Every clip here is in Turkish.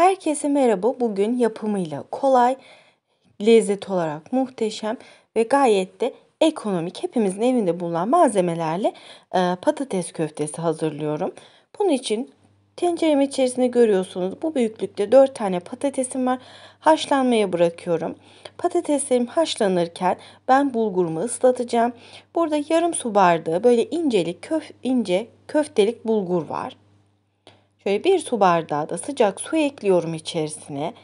Herkese merhaba. Bugün yapımıyla kolay, lezzet olarak muhteşem ve gayet de ekonomik hepimizin evinde bulunan malzemelerle e, patates köftesi hazırlıyorum. Bunun için tencerem içerisinde görüyorsunuz bu büyüklükte 4 tane patatesim var. Haşlanmaya bırakıyorum. Patateslerim haşlanırken ben bulgurumu ıslatacağım. Burada yarım su bardağı böyle incelik köf ince köftelik bulgur var. Şöyle bir su bardağı da sıcak su ekliyorum içerisine.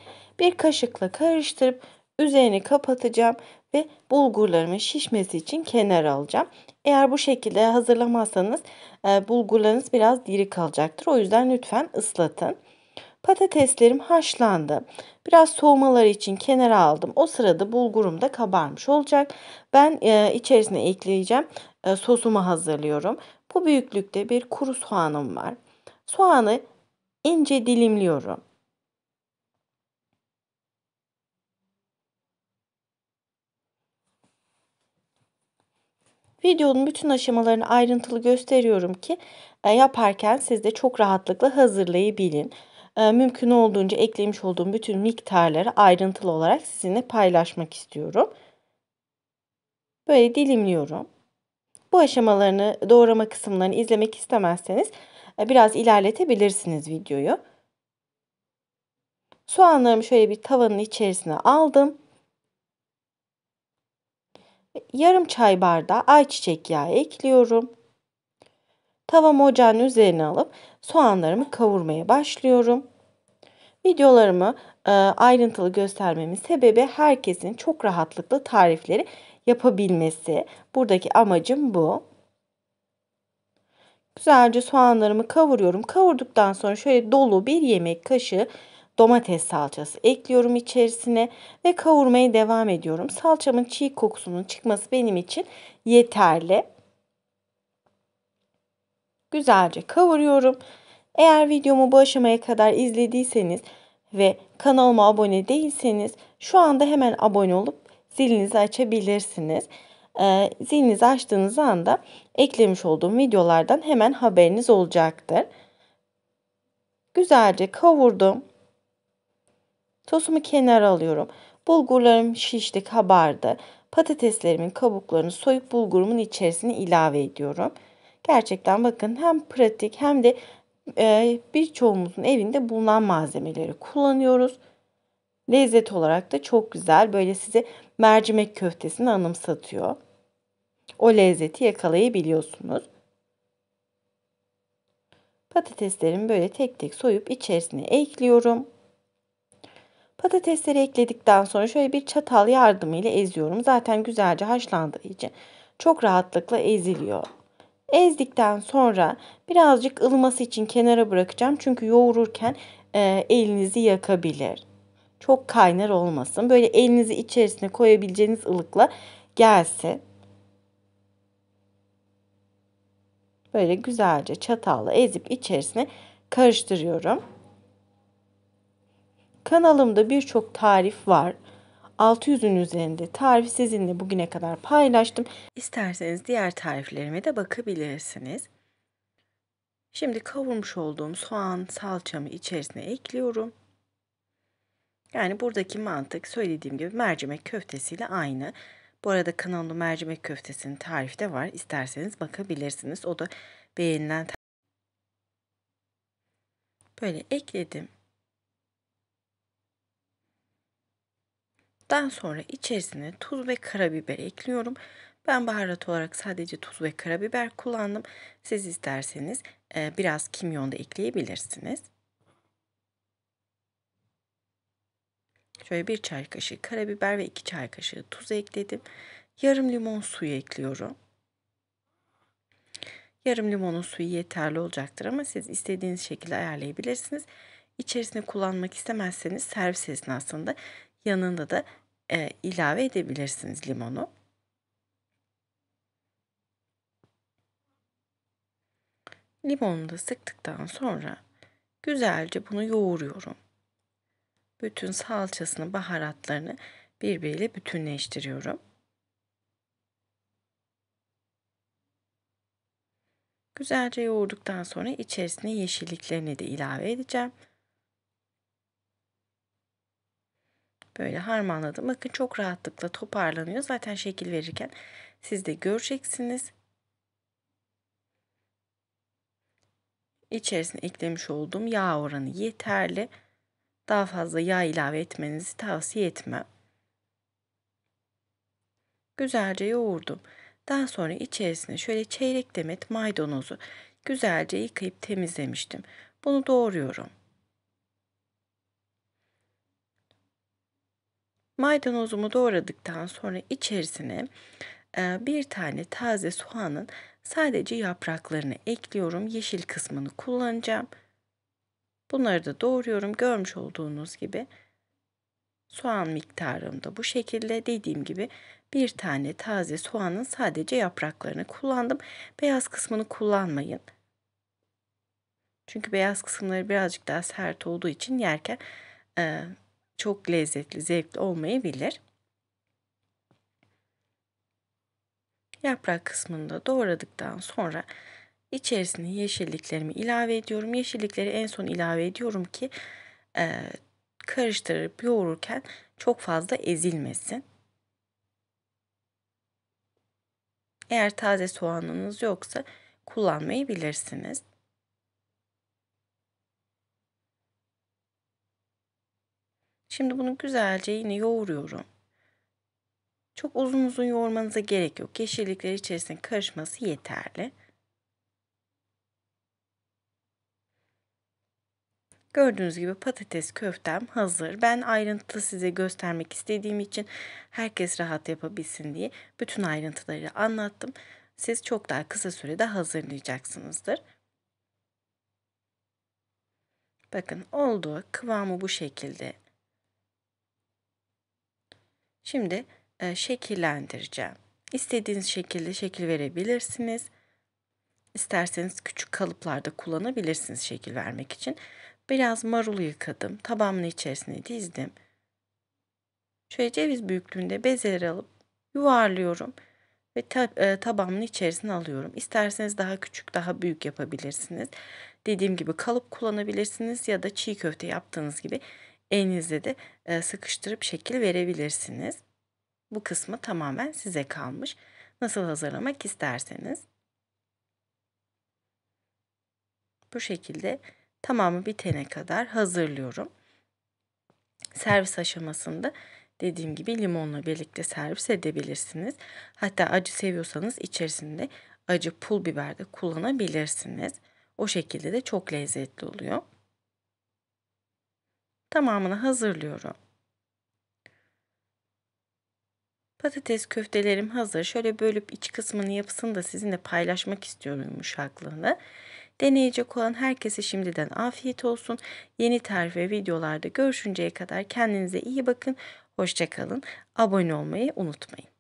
Bir kaşıkla karıştırıp üzerini kapatacağım ve bulgurlarımın şişmesi için kenara alacağım. Eğer bu şekilde hazırlamazsanız e, bulgurlarınız biraz diri kalacaktır. O yüzden lütfen ıslatın. Patateslerim haşlandı. Biraz soğumaları için kenara aldım. O sırada bulgurum da kabarmış olacak. Ben e, içerisine ekleyeceğim e, sosumu hazırlıyorum. Bu büyüklükte bir kuru soğanım var. Soğanı ince dilimliyorum. Videonun bütün aşamalarını ayrıntılı gösteriyorum ki e, yaparken siz de çok rahatlıkla hazırlayabilin. E, mümkün olduğunca eklemiş olduğum bütün miktarları ayrıntılı olarak sizinle paylaşmak istiyorum. Böyle dilimliyorum. Bu aşamalarını doğrama kısımlarını izlemek istemezseniz e, biraz ilerletebilirsiniz videoyu. Soğanlarımı şöyle bir tavanın içerisine aldım. E, yarım çay bardağı ayçiçek yağı ekliyorum. Tavamı ocağın üzerine alıp soğanlarımı kavurmaya başlıyorum. Videolarımı e, ayrıntılı göstermemin sebebi herkesin çok rahatlıkla tarifleri yapabilmesi. Buradaki amacım bu. Güzelce soğanlarımı kavuruyorum. Kavurduktan sonra şöyle dolu bir yemek kaşığı domates salçası ekliyorum içerisine ve kavurmaya devam ediyorum. Salçamın çiğ kokusunun çıkması benim için yeterli. Güzelce kavuruyorum. Eğer videomu bu aşamaya kadar izlediyseniz ve kanalıma abone değilseniz şu anda hemen abone olup zilinizi açabilirsiniz e, ee, zilinizi açtığınız anda eklemiş olduğum videolardan hemen haberiniz olacaktır. Güzelce kavurdum. Tosumu kenara alıyorum. Bulgurlarım şişti, kabardı. Patateslerimin kabuklarını soyup bulgurumun içerisine ilave ediyorum. Gerçekten bakın hem pratik hem de e, birçoğumuzun evinde bulunan malzemeleri kullanıyoruz. Lezzet olarak da çok güzel. Böyle size mercimek köftesini anımsatıyor o lezzeti yakalayabiliyorsunuz. Patateslerimi böyle tek tek soyup içerisine ekliyorum. Patatesleri ekledikten sonra şöyle bir çatal yardımıyla eziyorum. Zaten güzelce haşlandığı için çok rahatlıkla eziliyor. Ezdikten sonra birazcık ılıması için kenara bırakacağım. Çünkü yoğururken e, elinizi yakabilir. Çok kaynar olmasın. Böyle elinizi içerisine koyabileceğiniz ılıkla gelsin. böyle güzelce çatalla ezip içerisine karıştırıyorum. Kanalımda birçok tarif var. 600'ün üzerinde tarif sizinle bugüne kadar paylaştım. İsterseniz diğer tariflerime de bakabilirsiniz. Şimdi kavurmuş olduğum soğan salçamı içerisine ekliyorum. Yani buradaki mantık söylediğim gibi mercimek köftesiyle aynı. Bu arada kanalda mercimek köftesinin tarifi de var. İsterseniz bakabilirsiniz. O da beğenilen Böyle ekledim. Daha sonra içerisine tuz ve karabiber ekliyorum. Ben baharat olarak sadece tuz ve karabiber kullandım. Siz isterseniz biraz kimyon da ekleyebilirsiniz. şöyle bir çay kaşığı karabiber ve iki çay kaşığı tuz ekledim. Yarım limon suyu ekliyorum. Yarım limonun suyu yeterli olacaktır ama siz istediğiniz şekilde ayarlayabilirsiniz. İçerisine kullanmak istemezseniz servis esnasında yanında da e, ilave edebilirsiniz limonu. Limonu da sıktıktan sonra güzelce bunu yoğuruyorum bütün salçasını, baharatlarını birbiriyle bütünleştiriyorum. Güzelce yoğurduktan sonra içerisine yeşilliklerini de ilave edeceğim. Böyle harmanladım. Bakın çok rahatlıkla toparlanıyor. Zaten şekil verirken siz de göreceksiniz. İçerisine eklemiş olduğum yağ oranı yeterli daha fazla yağ ilave etmenizi tavsiye etmem. Güzelce yoğurdum. Daha sonra içerisine şöyle çeyrek demet maydanozu güzelce yıkayıp temizlemiştim. Bunu doğruyorum. Maydanozumu doğradıktan sonra içerisine e, bir tane taze soğanın sadece yapraklarını ekliyorum. Yeşil kısmını kullanacağım. Bunları da doğruyorum. Görmüş olduğunuz gibi soğan miktarım da bu şekilde. Dediğim gibi bir tane taze soğanın sadece yapraklarını kullandım. Beyaz kısmını kullanmayın. Çünkü beyaz kısımları birazcık daha sert olduğu için yerken e, çok lezzetli, zevkli olmayabilir. Yaprak kısmını da doğradıktan sonra İçerisine yeşilliklerimi ilave ediyorum. Yeşillikleri en son ilave ediyorum ki e, karıştırıp yoğururken çok fazla ezilmesin. Eğer taze soğanınız yoksa kullanmayı bilirsiniz. Şimdi bunu güzelce yine yoğuruyorum. Çok uzun uzun yoğurmanıza gerek yok. Yeşillikler içerisine karışması yeterli. Gördüğünüz gibi patates köftem hazır. Ben ayrıntılı size göstermek istediğim için herkes rahat yapabilsin diye bütün ayrıntıları anlattım. Siz çok daha kısa sürede hazırlayacaksınızdır. Bakın oldu. Kıvamı bu şekilde. Şimdi e, şekillendireceğim. İstediğiniz şekilde şekil verebilirsiniz. İsterseniz küçük kalıplarda kullanabilirsiniz şekil vermek için. Biraz marulu yıkadım. Tabağımın içerisine dizdim. Şöyle ceviz büyüklüğünde bezeleri alıp yuvarlıyorum ve tab e, tabağımın içerisine alıyorum. İsterseniz daha küçük, daha büyük yapabilirsiniz. Dediğim gibi kalıp kullanabilirsiniz ya da çiğ köfte yaptığınız gibi elinizle de e, sıkıştırıp şekil verebilirsiniz. Bu kısmı tamamen size kalmış. Nasıl hazırlamak isterseniz. Bu şekilde tamamı bitene kadar hazırlıyorum. Servis aşamasında dediğim gibi limonla birlikte servis edebilirsiniz. Hatta acı seviyorsanız içerisinde acı pul biber de kullanabilirsiniz. O şekilde de çok lezzetli oluyor. Tamamını hazırlıyorum. Patates köftelerim hazır. Şöyle bölüp iç kısmını yapısını da sizinle paylaşmak istiyorum yumuşaklığını. Deneyecek olan herkese şimdiden afiyet olsun. Yeni tarif ve videolarda görüşünceye kadar kendinize iyi bakın. Hoşçakalın. Abone olmayı unutmayın.